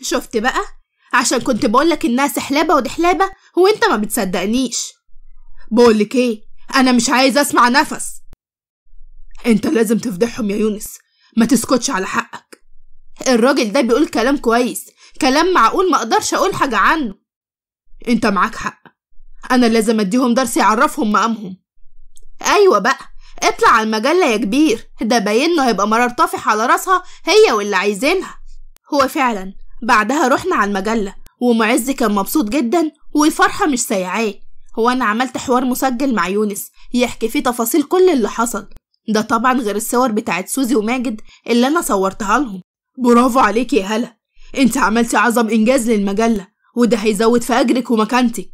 شفت بقى عشان كنت بقولك الناس حلابة ودحلابة هو انت ما بتصدقنيش بقولك ايه انا مش عايز اسمع نفس انت لازم تفضحهم يا يونس ما تسكتش على حقك الراجل ده بيقول كلام كويس كلام معقول ما اقدرش اقول حاجة عنه انت معاك حق انا لازم اديهم درس يعرفهم مقامهم ايوه بقى اطلع على المجلة يا كبير ده باينه هيبقى مرار طافح على راسها هي واللي عايزينها هو فعلا بعدها رحنا على المجلة ومعز كان مبسوط جدا والفرحة مش سايعاه هو أنا عملت حوار مسجل مع يونس يحكي فيه تفاصيل كل اللي حصل ده طبعا غير الصور بتاعت سوزي وماجد اللي أنا صورتها لهم برافو عليك يا هلا انت عملتي أعظم إنجاز للمجلة وده هيزود في أجرك ومكانتك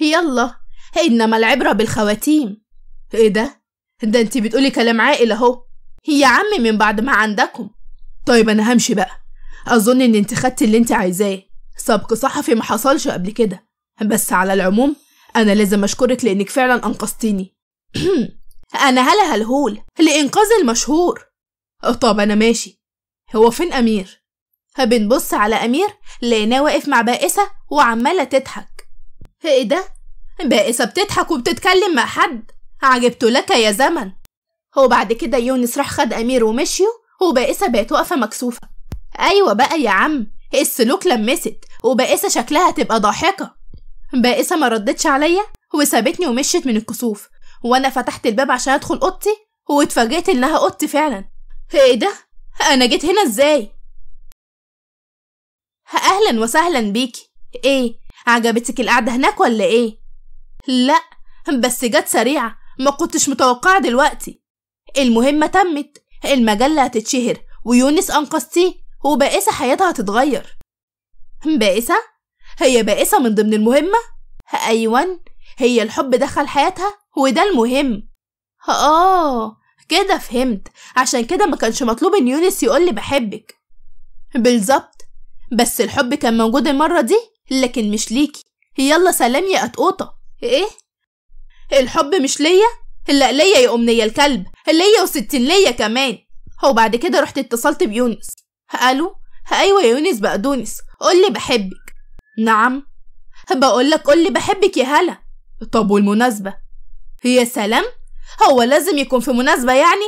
يلا إنما العبرة بالخواتيم إيه ده؟ ده انت بتقولي كلام عاقل أهو يا عم من بعد ما عندكم طيب أنا همشي بقى أظن إن أنت خدت اللي أنت عايزاه سبق صحفي ما حصلش قبل كده بس على العموم أنا لازم أشكرك لأنك فعلا أنقذتيني أنا هلا هلهول لإنقاذ المشهور طب أنا ماشي هو فين أمير؟ بنبص على أمير لقيناه واقف مع بائسة وعمالة تضحك إيه ده؟ بائسة بتضحك وبتتكلم مع حد عجبت لك يا زمن وبعد كده يونس راح خد أمير ومشيوا وبائسة بقت واقفة مكسوفة أيوة بقى يا عم السلوك لمست وبائسة شكلها تبقى ضاحكة بائسة ما ردتش عليا وسابتني ومشت من الكسوف وأنا فتحت الباب عشان أدخل أوضتي واتفاجئت إنها أوضتي فعلا إيه ده؟ أنا جيت هنا إزاي؟ أهلا وسهلا بيكي إيه؟ عجبتك القعدة هناك ولا إيه؟ لأ بس جت سريعة ما كنتش متوقعة دلوقتي المهمة تمت المجلة هتتشهر ويونس أنقذتيه وبائسة حياتها هتتغير بائسة؟ هي بائسة من ضمن المهمة؟ أيوة هي الحب دخل حياتها وده المهم آه كده فهمت عشان كده ما كانش مطلوب ان يونس يقول لي بحبك بالظبط بس الحب كان موجود المرة دي لكن مش ليكي يلا سلام يا قطقوطة ايه الحب مش ليا لا ليا يا أمنية الكلب ليا وستين ليا كمان وبعد كده رحت اتصلت بيونس قالوا أيوة يا يونس بقدونس قولي بحبك نعم بقولك قولي بحبك يا هلا طب والمناسبة يا سلام هو لازم يكون في مناسبة يعني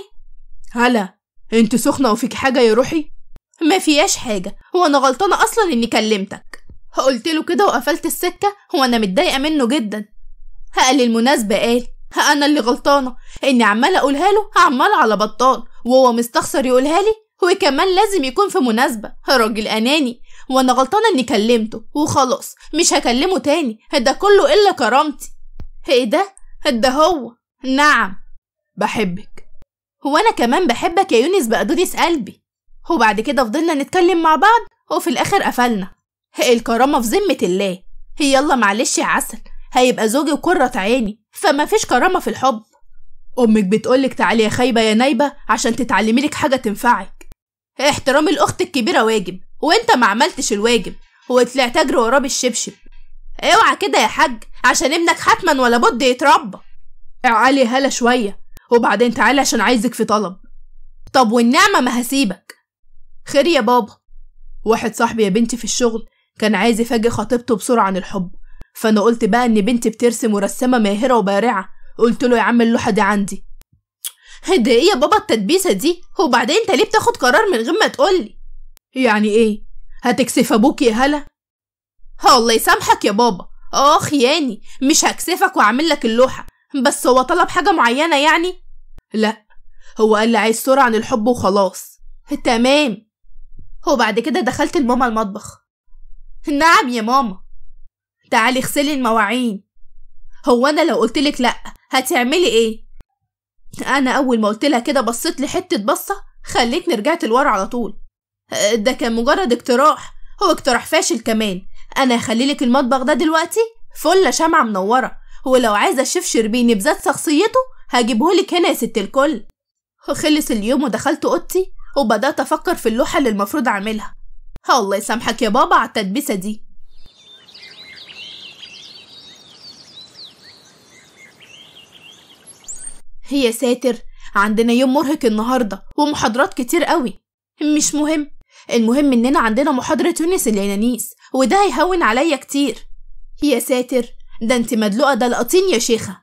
هلا انت سخنة وفيك حاجة يا روحي ما فيهاش حاجة وانا غلطانة اصلا اني كلمتك قلت له كده وقفلت السكة وانا متضايقة منه جدا قال المناسبة قال انا اللي غلطانة اني عمالة اقولها له عمال على بطال وهو مستخسر يقولها لي هو كمان لازم يكون في مناسبة راجل أناني وأنا غلطانة إني كلمته وخلاص مش هكلمه تاني ده كله إلا كرامتي إيه ده؟ ده هو نعم بحبك هو أنا كمان بحبك يا يونس بقدونس قلبي وبعد كده فضلنا نتكلم مع بعض وفي الآخر قفلنا إيه الكرامة في ذمة الله يلا معلش يا عسل هيبقى زوجي وقرة عيني فما فيش كرامة في الحب أمك بتقولك تعالي يا خايبة يا نايبة عشان تتعلمي لك حاجة تنفعك احترام الأخت الكبيرة واجب وانت ما عملتش الواجب وطلعت تجري وراه بالشبشب اوعى كده يا حاج عشان ابنك حتما ولا بد يتربى علي هلا شوية وبعدين تعالى عشان عايزك في طلب طب والنعمة ما هسيبك خير يا بابا واحد صاحبي يا بنتي في الشغل كان عايز يفاجئ خطيبته بسرعة عن الحب فأنا قلت بقى إن بنتي بترسم ورسامة ماهرة وبارعة قلت له يا عم اللوحة دي عندي ده ايه يا بابا التدبيسه دي وبعدين انت ليه بتاخد قرار من غير ما تقولي يعني ايه هتكسف ابوك يا هلا الله يسامحك يا بابا اخ ياني مش هكسفك واعمل لك اللوحه بس هو طلب حاجه معينه يعني لا هو قال لي عايز صوره عن الحب وخلاص تمام وبعد كده دخلت لماما المطبخ نعم يا ماما تعالي اغسلي المواعين هو انا لو قلتلك لا هتعملي ايه أنا أول ما قلت لها كده بصيت لي حتة بصة خليتني رجعت لورا على طول أه، ده كان مجرد اقتراح هو اقتراح فاشل كمان أنا هخليلك المطبخ ده دلوقتي فلة شمعة منورة ولو عايزة الشيف شربيني بذات شخصيته هجيبهولك هنا يا ست الكل خلص اليوم ودخلت أوضتي وبدأت أفكر في اللوحة اللي المفروض أعملها الله يسامحك يا بابا على التدبيسة دي يا ساتر عندنا يوم مرهق النهاردة ومحاضرات كتير قوي مش مهم المهم إننا عندنا محاضرة تونس العنانيس وده هيهون عليا كتير يا ساتر ده انت مدلوقة ده القطين يا شيخة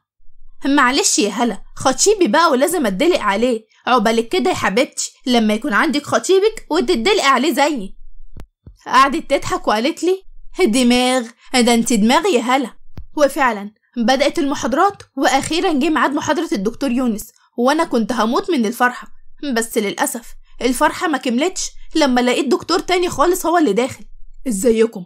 معلش يا هلا خطيبي بقى ولازم اتدلق عليه عقبالك كده يا حبيبتي لما يكون عندك خطيبك وتتدلقي عليه زيي قعدت تضحك وقالت لي دماغ ده انت دماغي يا هلا وفعلا بدأت المحاضرات وأخيرا جه ميعاد محاضرة الدكتور يونس وأنا كنت هموت من الفرحة بس للأسف الفرحة ما كملتش لما لقيت دكتور تاني خالص هو اللي داخل ازيكم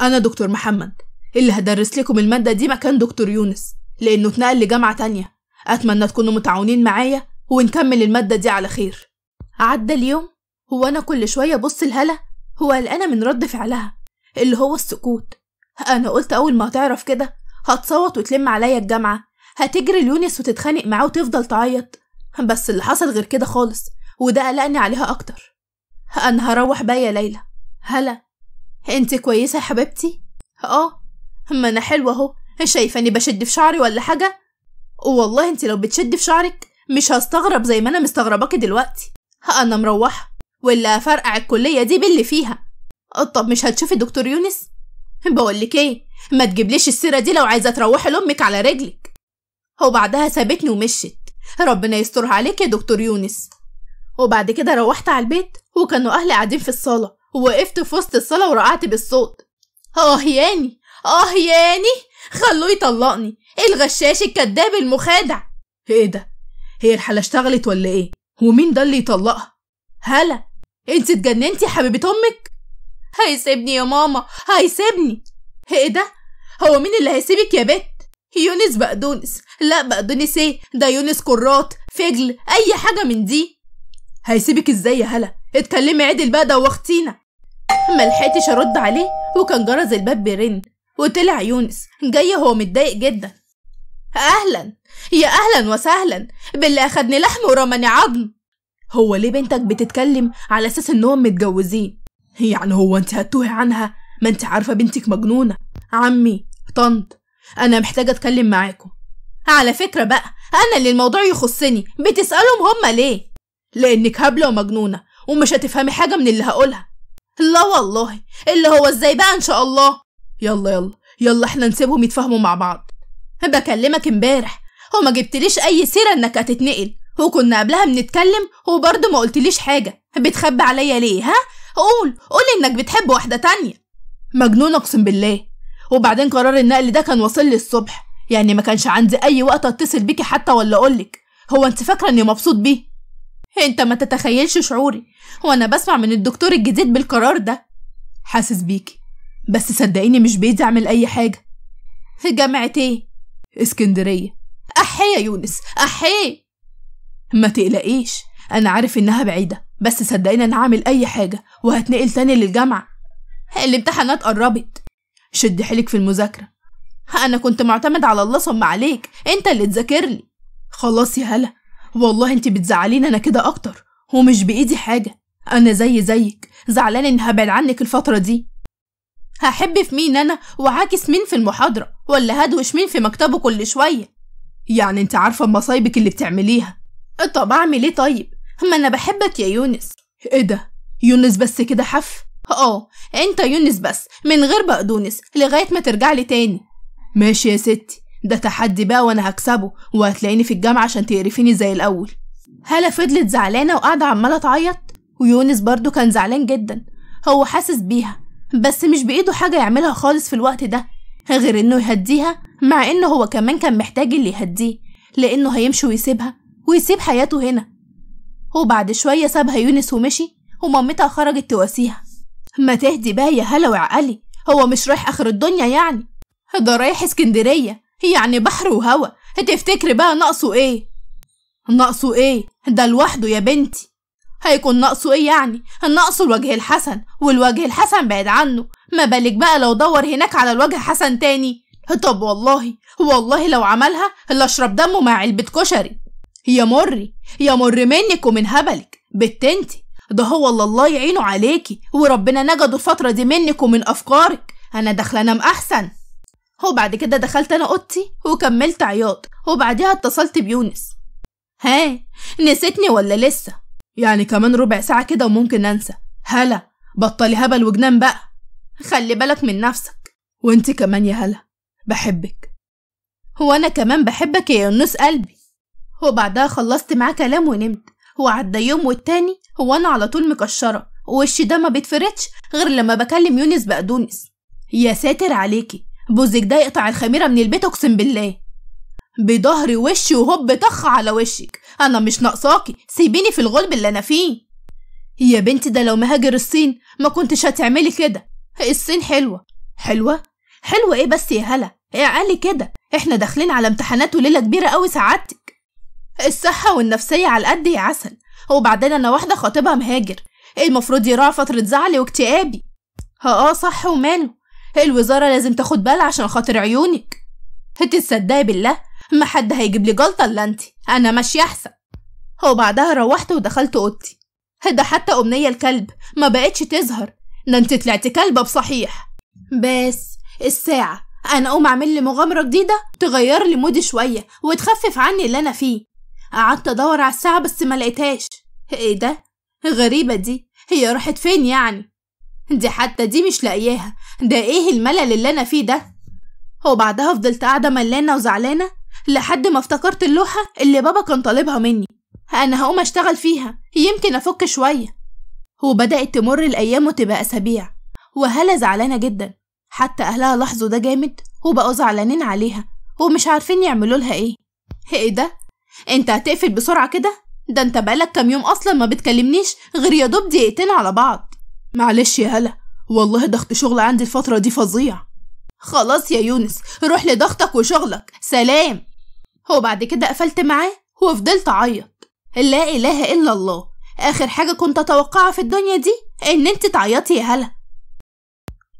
أنا دكتور محمد اللي هدرس لكم المادة دي مكان دكتور يونس لأنه اتنقل لجامعة تانية أتمنى تكونوا متعاونين معايا ونكمل المادة دي على خير عدى اليوم وأنا كل شوية بص لهلا هو قلقانة من رد فعلها اللي هو السكوت أنا قلت أول ما هتعرف كده هتصوت وتلم عليا الجامعة هتجري ليونس وتتخانق معاه وتفضل تعيط بس اللي حصل غير كده خالص وده قلقني عليها أكتر أنا هروح بيا يا ليلى هلا انت كويسة يا حبيبتي؟ اه ما أنا حلوة أهو شايفاني بشد في شعري ولا حاجة؟ والله انت لو بتشد في شعرك مش هستغرب زي ما أنا مستغرباكي دلوقتي أنا مروحة واللي هفرقع الكلية دي باللي فيها طب مش هتشوفي دكتور يونس؟ بقولك ايه ما تجيبليش السيره دي لو عايزه تروحي لامك على رجلك وبعدها سابتني ومشت ربنا يسترها عليك يا دكتور يونس وبعد كده روحت على البيت وكانوا اهلي قاعدين في الصاله ووقفت في وسط الصاله ورقعت بالصوت اه ياني اه ياني خلوه يطلقني إيه الغشاش الكذاب المخادع ايه ده هي الحاله اشتغلت ولا ايه ومين ده اللي يطلقها هلا انت اتجننتي حبيبه امك هيسيبني يا ماما هيسيبني ايه ده هو مين اللي هيسيبك يا بت يونس بقدونس لا بقدونس ايه ده يونس كرات فجل اي حاجه من دي هيسيبك ازاي يا هلا اتكلمي عدل بقى دوختينا ملحقتش ارد عليه وكان جرس الباب بيرن وطلع يونس جاي هو متضايق جدا اهلا يا اهلا وسهلا باللي اخدني لحم ورماني عظم هو ليه بنتك بتتكلم على اساس انهم متجوزين يعني هو انت هتوهي عنها ما انت عارفة بنتك مجنونة عمي طنط أنا محتاجة أتكلم معاكم على فكرة بقى أنا اللي الموضوع يخصني بتسألهم هما ليه لأنك هبلة ومجنونة ومش هتفهمي حاجة من اللي هقولها لا والله اللي هو ازاي بقى إن شاء الله يلا يلا يلا احنا نسيبهم يتفاهموا مع بعض بكلمك امبارح وما جبتليش أي سيرة إنك هتتنقل وكنا قبلها بنتكلم وبرضه ما قلتليش حاجة بتخبي عليا ليه ها قول قول انك بتحب واحده تانية مجنون اقسم بالله وبعدين قرار النقل ده كان واصل لي الصبح يعني ما كانش عندي اي وقت اتصل بيكي حتى ولا اقولك هو انت فاكره اني مبسوط بيه انت ما تتخيلش شعوري وانا بسمع من الدكتور الجديد بالقرار ده حاسس بيكي بس صدقيني مش بيدي اعمل اي حاجه في جامعه ايه اسكندريه احيه يا يونس احيه ما تقلقيش انا عارف انها بعيده بس صدقيني انا هعمل اي حاجه وهتنقل تاني للجامعه الامتحانات قربت شد حيلك في المذاكره انا كنت معتمد على الله صم عليك انت اللي تذاكر لي خلاص يا هلا والله انت بتزعليني انا كده اكتر ومش بايدي حاجه انا زي زيك زعلان اني هبعد عنك الفتره دي هحب في مين انا وعاكس مين في المحاضره ولا هدوش مين في مكتبه كل شويه يعني انت عارفه مصايبك اللي بتعمليها طب اعمل ايه طيب ما أنا بحبك يا يونس إيه ده؟ يونس بس كده حف؟ آه أنت يونس بس من غير بقدونس لغاية ما ترجع لي تاني ماشي يا ستي ده تحدي بقى وأنا هكسبه وهتلاقيني في الجامعة عشان تقرفيني زي الأول هالة فضلت زعلانة وقاعدة عمالة تعيط ويونس برضه كان زعلان جدا هو حاسس بيها بس مش بإيده حاجة يعملها خالص في الوقت ده غير إنه يهديها مع إنه هو كمان كان محتاج اللي يهديه لأنه هيمشي ويسيبها ويسيب حياته هنا وبعد شوية سابها يونس ومشي ومامتها خرجت تواسيها ما تهدي بقى يا هلا وعقلي هو مش رايح آخر الدنيا يعني ده رايح اسكندرية يعني بحر وهوا هتفتكر بقى ناقصه ايه ناقصه ايه ده لوحده يا بنتي هيكون ناقصه ايه يعني ناقصه الوجه الحسن والوجه الحسن بعيد عنه ما بالك بقى لو دور هناك على الوجه حسن تاني طب والله والله لو عملها اللي اشرب دمه مع علبة كشري يا مري يا مر منك ومن هبلك بت انت ده هو اللي الله يعينه عليكي وربنا نجده الفترة دي منك ومن أفكارك أنا داخلة أنام أحسن وبعد كده دخلت أنا أوضتي وكملت عياط وبعديها اتصلت بيونس ها نسيتني ولا لسه يعني كمان ربع ساعة كده وممكن أنسى هلا بطلي هبل وجنان بقى خلي بالك من نفسك وانت كمان يا هلا بحبك هو أنا كمان بحبك يا يونس قلبي وبعدها خلصت معاه كلام ونمت وعدى يوم والتاني هو أنا على طول مكشرة ووشي ده ما بيتفردش غير لما بكلم يونس بقدونس يا ساتر عليكي بوزك ده يقطع الخميرة من البيت أقسم بالله بضهري وشي وهوب طخ على وشك أنا مش ناقصاكي سيبيني في الغلب اللي أنا فيه يا بنتي ده لو مهاجر الصين ما كنتش هتعملي كده الصين حلوة حلوة؟ حلوة ايه بس يا هلا يا قالي كده احنا داخلين على امتحانات وليلة كبيرة قوي سعادتك الصحة والنفسية على قد يا عسل وبعدين أنا واحدة خاطبها مهاجر المفروض يراها فترة زعلي واكتئابي اه صح وماله الوزارة لازم تاخد بالها عشان خاطر عيونك هتتصدقي بالله ما حد هيجيب لي جلطة الا انتي انا ماشية احسن وبعدها روحت ودخلت اوضتي ده حتى أمنية الكلب ما بقتش تظهر ده انت طلعتي كلبة بصحيح بس الساعة انا اقوم اعمل لي مغامرة جديدة تغير لي مودي شوية وتخفف عني اللي انا فيه قعدت ادور على الساعة بس ما لقيتهاش ايه ده غريبة دي هي راحت فين يعني دي حتى دي مش لاقياها ده ايه الملل اللي انا فيه ده وبعدها فضلت قاعدة ملانة وزعلانة لحد ما افتكرت اللوحة اللي بابا كان طالبها مني انا هقوم اشتغل فيها يمكن افك شوية وبدأت تمر الايام وتبقى اسابيع وهلا زعلانة جدا حتى اهلها لاحظوا ده جامد وبقوا زعلانين عليها ومش عارفين يعملوا لها ايه ايه ده انت هتقفل بسرعة كده ده انت بقالك كام يوم اصلا ما بتكلمنيش غير يا دوب دقيقتين على بعض معلش يا هلا والله ضغط شغل عندي الفترة دي فظيع خلاص يا يونس روح لضغطك وشغلك سلام وبعد كده قفلت معاه وفضلت اعيط لا اله الا الله اخر حاجة كنت اتوقعها في الدنيا دي ان انت تعيطي يا هلا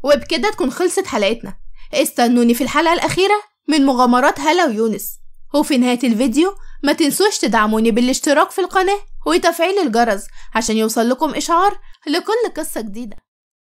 وبكده تكون خلصت حلقتنا استنوني في الحلقة الاخيرة من مغامرات هلا ويونس وفي نهاية الفيديو ما تنسوش تدعموني بالاشتراك في القناة وتفعيل الجرس عشان يوصل لكم إشعار لكل قصة جديدة